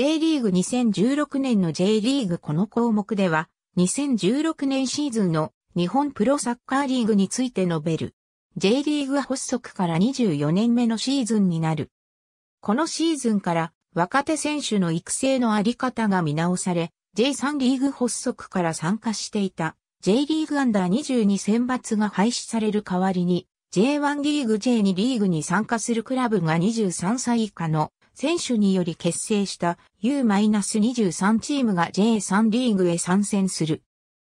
J リーグ2016年の J リーグこの項目では、2016年シーズンの日本プロサッカーリーグについて述べる。J リーグ発足から24年目のシーズンになる。このシーズンから若手選手の育成のあり方が見直され、J3 リーグ発足から参加していた J リーグアンダー22選抜が廃止される代わりに、J1 リーグ J2 リーグに参加するクラブが23歳以下の選手により結成した U-23 チームが J3 リーグへ参戦する。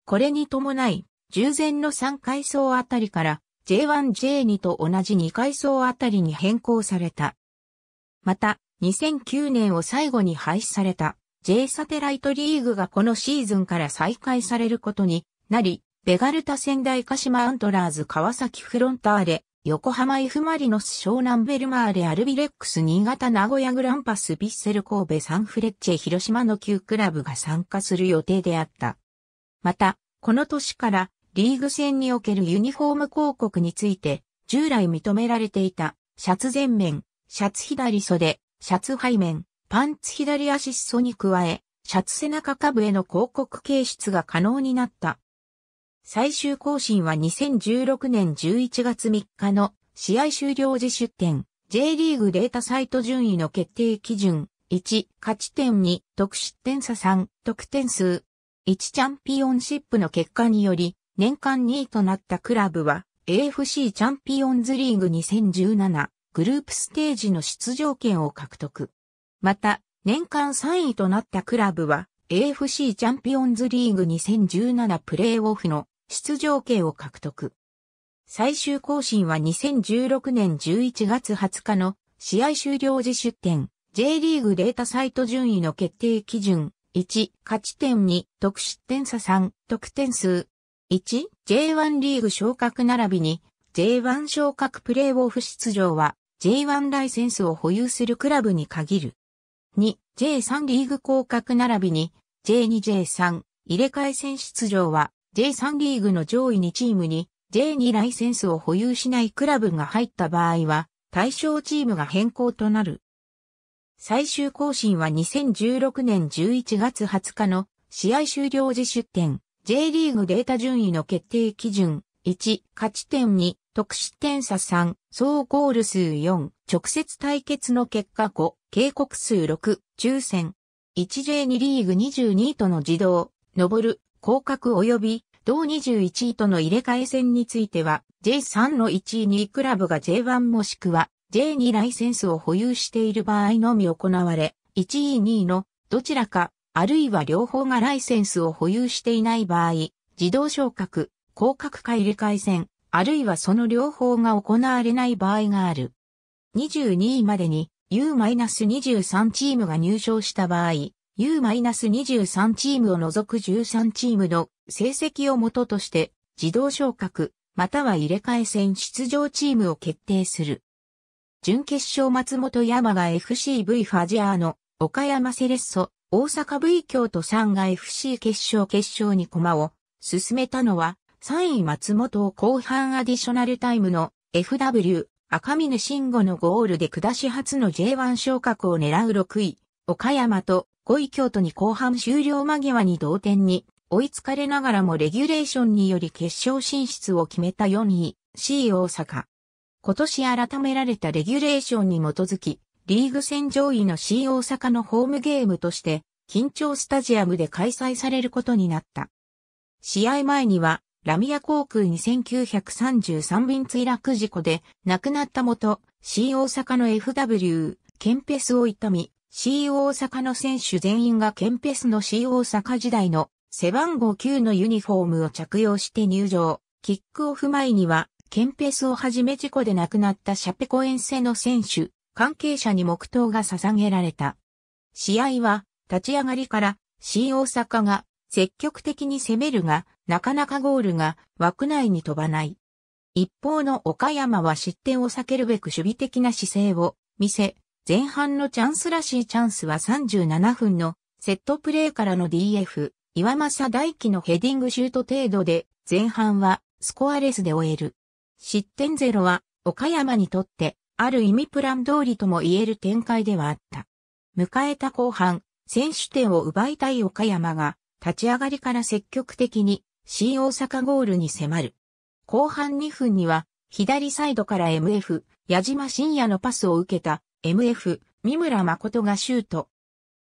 これに伴い、従前の3階層あたりから J1J2 と同じ2階層あたりに変更された。また、2009年を最後に廃止された J サテライトリーグがこのシーズンから再開されることになり、ベガルタ仙台鹿島アントラーズ川崎フロンターレ、横浜 F マリノス湘南ベルマーレアルビレックス新潟名古屋グランパスヴィッセル神戸サンフレッチェ広島の9クラブが参加する予定であった。また、この年からリーグ戦におけるユニフォーム広告について、従来認められていたシャツ前面、シャツ左袖、シャツ背面、パンツ左足裾に加え、シャツ背中下部への広告掲出が可能になった。最終更新は2016年11月3日の試合終了時出展 J リーグデータサイト順位の決定基準1、勝ち点2、得失点差3、得点数1チャンピオンシップの結果により年間2位となったクラブは AFC チャンピオンズリーグ2017グループステージの出場権を獲得。また、年間3位となったクラブは AFC チャンピオンズリーグ2017プレイオフの出場権を獲得。最終更新は2016年11月20日の試合終了時出点 J リーグデータサイト順位の決定基準1、勝ち点2、得失点差3、得点数1、J1 リーグ昇格並びに J1 昇格プレイオフ出場は J1 ライセンスを保有するクラブに限る。2、J3 リーグ降格並びに J2、J3 入れ替え戦出場は J3 リーグの上位2チームに J2 ライセンスを保有しないクラブが入った場合は対象チームが変更となる。最終更新は2016年11月20日の試合終了時出展 J リーグデータ順位の決定基準1、勝ち点2、得失点差3、総ゴール数4、直接対決の結果5、警告数6、抽選。1J2 リーグ22との自動、上る、降格及び同21位との入れ替え戦については J3 の1位2位クラブが J1 もしくは J2 ライセンスを保有している場合のみ行われ、1位2位のどちらか、あるいは両方がライセンスを保有していない場合、自動昇格、降格か入れ替え戦、あるいはその両方が行われない場合がある。22位までに U-23 チームが入賞した場合、U-23 チームを除く13チームの成績をもととして自動昇格または入れ替え戦出場チームを決定する。準決勝松本山が FCV ファジアーの岡山セレッソ、大阪 V 京都3が FC 決勝決勝に駒を進めたのは3位松本を後半アディショナルタイムの FW 赤峰慎吾のゴールで下し初の J1 昇格を狙う6位岡山と5位京都に後半終了間際に同点に追いつかれながらもレギュレーションにより決勝進出を決めた4位 C 大阪。今年改められたレギュレーションに基づき、リーグ戦上位の C 大阪のホームゲームとして、緊張スタジアムで開催されることになった。試合前には、ラミア航空2 9 3 3便墜落事故で亡くなった元、C 大阪の FW、ケンペスを痛み、C 大阪の選手全員がケンペスの C 大阪時代の背番号9のユニフォームを着用して入場。キックオフ前には、ケンペスをはじめ事故で亡くなったシャペコ遠征の選手、関係者に黙祷が捧げられた。試合は、立ち上がりから C 大阪が積極的に攻めるが、なかなかゴールが枠内に飛ばない。一方の岡山は失点を避けるべく守備的な姿勢を見せ、前半のチャンスらしいチャンスは37分のセットプレーからの DF、岩政大輝のヘディングシュート程度で、前半はスコアレスで終える。失点ゼロは岡山にとってある意味プラン通りとも言える展開ではあった。迎えた後半、選手点を奪いたい岡山が立ち上がりから積極的に新大阪ゴールに迫る。後半2分には左サイドから MF、矢島深也のパスを受けた MF、三村誠がシュート。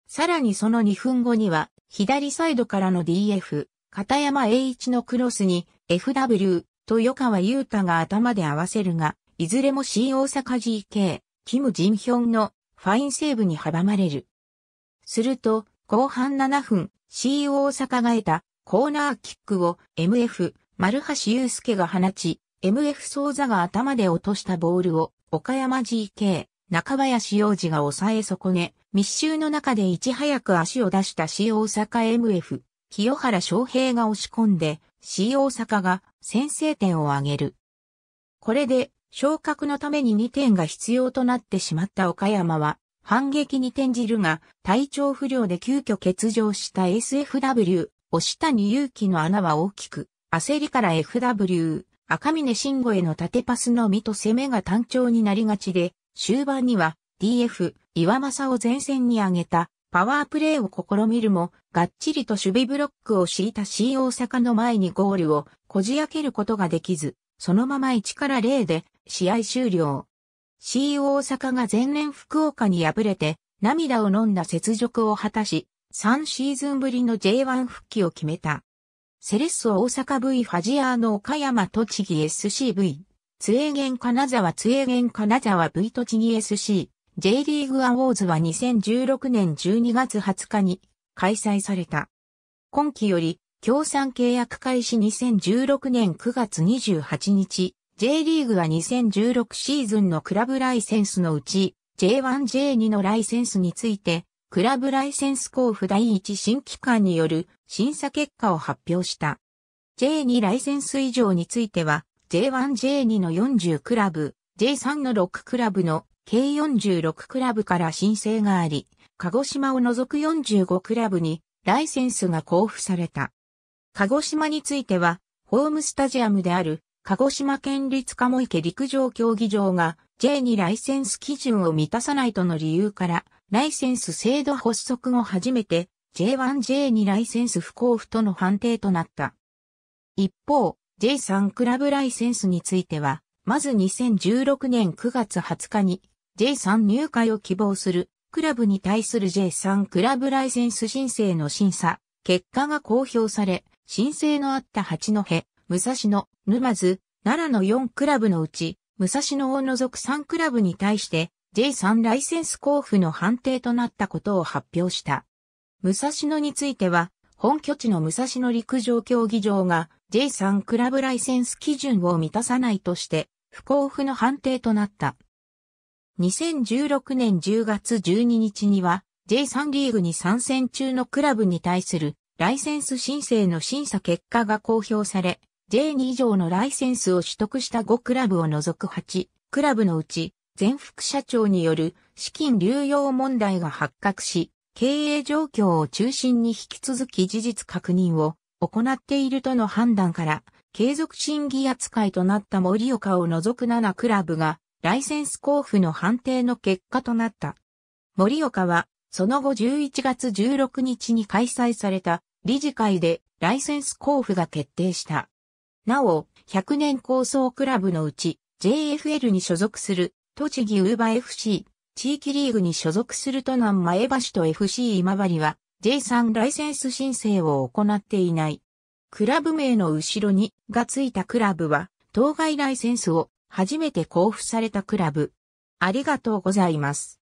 さらにその2分後には、左サイドからの DF、片山栄一のクロスに、FW、豊川優太が頭で合わせるが、いずれも C 大阪 GK、キム・ジンヒョンのファインセーブに阻まれる。すると、後半7分、C 大阪が得たコーナーキックを MF、丸橋祐介が放ち、MF 総座が頭で落としたボールを岡山 GK、中林洋二が抑え損ね、密集の中でいち早く足を出した C 大阪 MF、清原翔平が押し込んで、C 大阪が先制点を挙げる。これで、昇格のために2点が必要となってしまった岡山は、反撃に転じるが、体調不良で急遽欠場した SFW、押谷勇気の穴は大きく、焦りから FW、赤峰慎吾への縦パスのみと攻めが単調になりがちで、終盤には DF 岩政を前線に上げたパワープレイを試みるも、がっちりと守備ブロックを敷いた C 大阪の前にゴールをこじ開けることができず、そのまま1から0で試合終了。C 大阪が前年福岡に敗れて涙を飲んだ雪辱を果たし、3シーズンぶりの J1 復帰を決めた。セレッソ大阪 V ファジアーノ岡山栃木 SCV。ーゲン金沢ーゲン金沢 V 栃木 SC J リーグアウォーズは2016年12月20日に開催された。今期より協賛契約開始2016年9月28日、J リーグは2016シーズンのクラブライセンスのうち J1J2 のライセンスについて、クラブライセンス交付第1新機関による審査結果を発表した。J2 ライセンス以上については、J1J2 の40クラブ、J3 の6クラブの計46クラブから申請があり、鹿児島を除く45クラブにライセンスが交付された。鹿児島については、ホームスタジアムである鹿児島県立鴨池陸上競技場が J2 ライセンス基準を満たさないとの理由から、ライセンス制度発足後初めて J1J2 ライセンス不交付との判定となった。一方、J3 クラブライセンスについては、まず2016年9月20日に J3 入会を希望するクラブに対する J3 クラブライセンス申請の審査、結果が公表され、申請のあった八戸、武蔵野、沼津、奈良の4クラブのうち、武蔵野を除く3クラブに対して J3 ライセンス交付の判定となったことを発表した。武蔵野については、本拠地の武蔵野陸上競技場が J3 クラブライセンス基準を満たさないとして不交付の判定となった。2016年10月12日には J3 リーグに参戦中のクラブに対するライセンス申請の審査結果が公表され、J2 以上のライセンスを取得した5クラブを除く8クラブのうち全副社長による資金流用問題が発覚し、経営状況を中心に引き続き事実確認を行っているとの判断から、継続審議扱いとなった森岡を除く7クラブが、ライセンス交付の判定の結果となった。森岡は、その後11月16日に開催された理事会でライセンス交付が決定した。なお、100年構想クラブのうち JFL に所属する栃木ウーバ FC、地域リーグに所属する都南前橋と FC 今治は J3 ライセンス申請を行っていない。クラブ名の後ろにがついたクラブは当該ライセンスを初めて交付されたクラブ。ありがとうございます。